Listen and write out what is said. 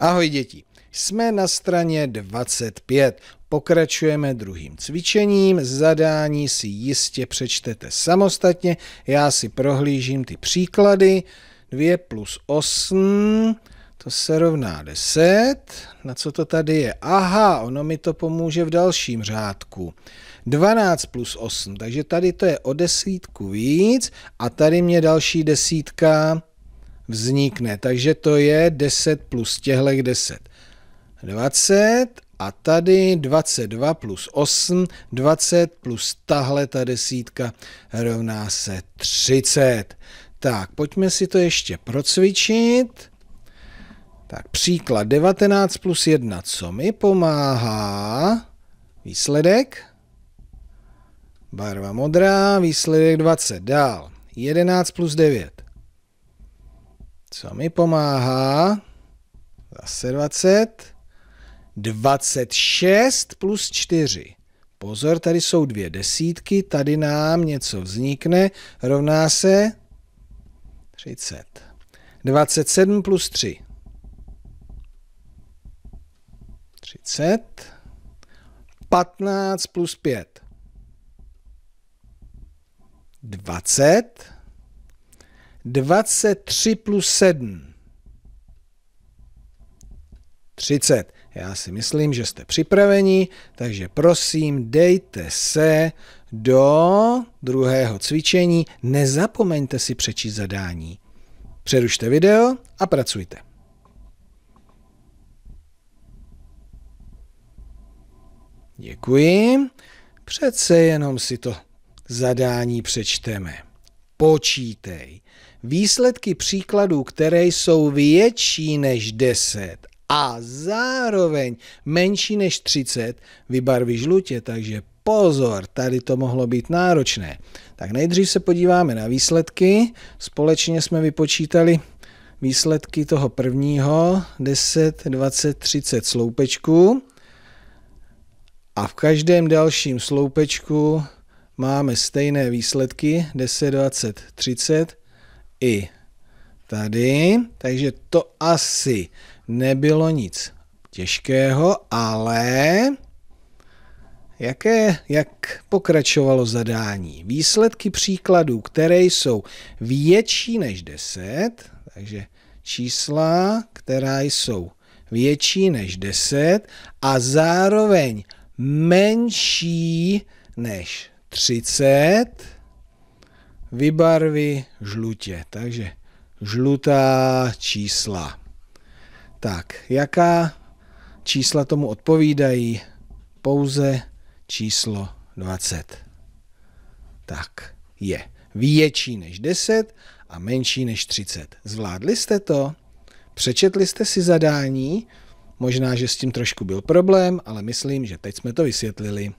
Ahoj děti, jsme na straně 25. Pokračujeme druhým cvičením, zadání si jistě přečtete samostatně, já si prohlížím ty příklady. 2 plus 8, to se rovná 10. Na co to tady je? Aha, ono mi to pomůže v dalším řádku. 12 plus 8, takže tady to je o desítku víc a tady mě další desítka vznikne. Takže to je 10 plus těhle 10. 20 a tady 22 plus 8, 20 plus tahle ta desítka rovná se 30. Tak, pojďme si to ještě procvičit. Tak příklad 19 plus 1, co mi pomáhá? Výsledek? Barva modrá, výsledek 20. Dál. 11 plus 9. Co mi pomáhá? Zase 20. 26 plus 4. Pozor, tady jsou dvě desítky, tady nám něco vznikne, rovná se 30. 27 plus 3. 30. 15 plus 5. 20. 23 plus 7. 30. Já si myslím, že jste připraveni, takže prosím, dejte se do druhého cvičení. Nezapomeňte si přečíst zadání. Přerušte video a pracujte. Děkuji. Přece jenom si to zadání přečteme počítej. Výsledky příkladů, které jsou větší než 10 a zároveň menší než 30, vybarví žlutě, takže pozor, tady to mohlo být náročné. Tak nejdřív se podíváme na výsledky. Společně jsme vypočítali výsledky toho prvního 10, 20, 30 sloupečků a v každém dalším sloupečku máme stejné výsledky 10, 20, 30 i tady, takže to asi nebylo nic těžkého, ale jaké, jak pokračovalo zadání? Výsledky příkladů, které jsou větší než 10, takže čísla, která jsou větší než 10 a zároveň menší než 30, vybarví žlutě. Takže žlutá čísla. Tak, jaká čísla tomu odpovídají? Pouze číslo 20. Tak, je větší než 10 a menší než 30. Zvládli jste to? Přečetli jste si zadání? Možná, že s tím trošku byl problém, ale myslím, že teď jsme to vysvětlili.